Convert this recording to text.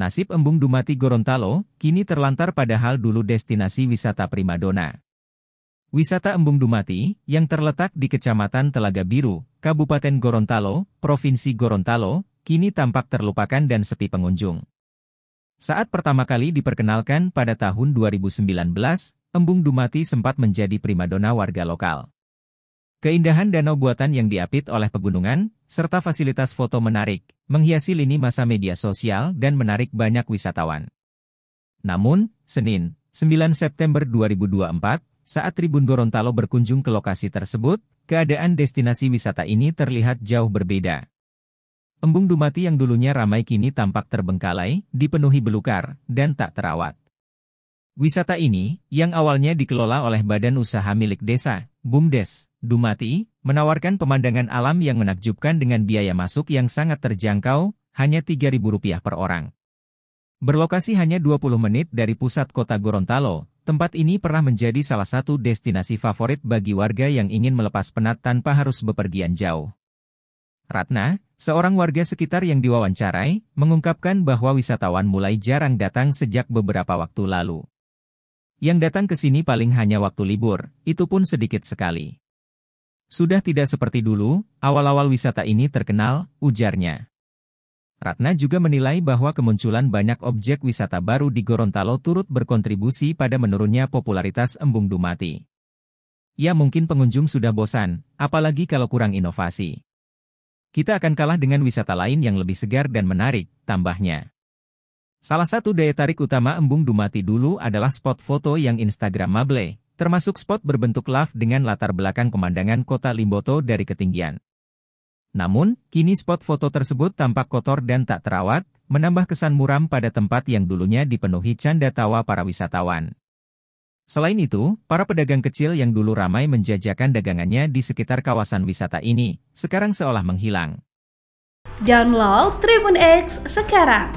Nasib Embung Dumati Gorontalo, kini terlantar padahal dulu destinasi wisata primadona. Wisata Embung Dumati, yang terletak di Kecamatan Telaga Biru, Kabupaten Gorontalo, Provinsi Gorontalo, kini tampak terlupakan dan sepi pengunjung. Saat pertama kali diperkenalkan pada tahun 2019, Embung Dumati sempat menjadi primadona warga lokal. Keindahan danau buatan yang diapit oleh pegunungan, serta fasilitas foto menarik, menghiasi lini masa media sosial dan menarik banyak wisatawan. Namun, Senin, 9 September 2024, saat Tribun Gorontalo berkunjung ke lokasi tersebut, keadaan destinasi wisata ini terlihat jauh berbeda. Embung Dumati yang dulunya ramai kini tampak terbengkalai, dipenuhi belukar, dan tak terawat. Wisata ini, yang awalnya dikelola oleh Badan Usaha Milik Desa, BUMDes, Dumati, menawarkan pemandangan alam yang menakjubkan dengan biaya masuk yang sangat terjangkau, hanya Rp3.000 per orang. Berlokasi hanya 20 menit dari pusat kota Gorontalo, tempat ini pernah menjadi salah satu destinasi favorit bagi warga yang ingin melepas penat tanpa harus bepergian jauh. Ratna, seorang warga sekitar yang diwawancarai, mengungkapkan bahwa wisatawan mulai jarang datang sejak beberapa waktu lalu. Yang datang ke sini paling hanya waktu libur, itu pun sedikit sekali. Sudah tidak seperti dulu, awal-awal wisata ini terkenal, ujarnya. Ratna juga menilai bahwa kemunculan banyak objek wisata baru di Gorontalo turut berkontribusi pada menurunnya popularitas embung dumati. Ya mungkin pengunjung sudah bosan, apalagi kalau kurang inovasi. Kita akan kalah dengan wisata lain yang lebih segar dan menarik, tambahnya. Salah satu daya tarik utama Embung Dumati dulu adalah spot foto yang instagramable, termasuk spot berbentuk love dengan latar belakang pemandangan kota Limboto dari ketinggian. Namun, kini spot foto tersebut tampak kotor dan tak terawat, menambah kesan muram pada tempat yang dulunya dipenuhi canda tawa para wisatawan. Selain itu, para pedagang kecil yang dulu ramai menjajakan dagangannya di sekitar kawasan wisata ini, sekarang seolah menghilang. Download Tribun X sekarang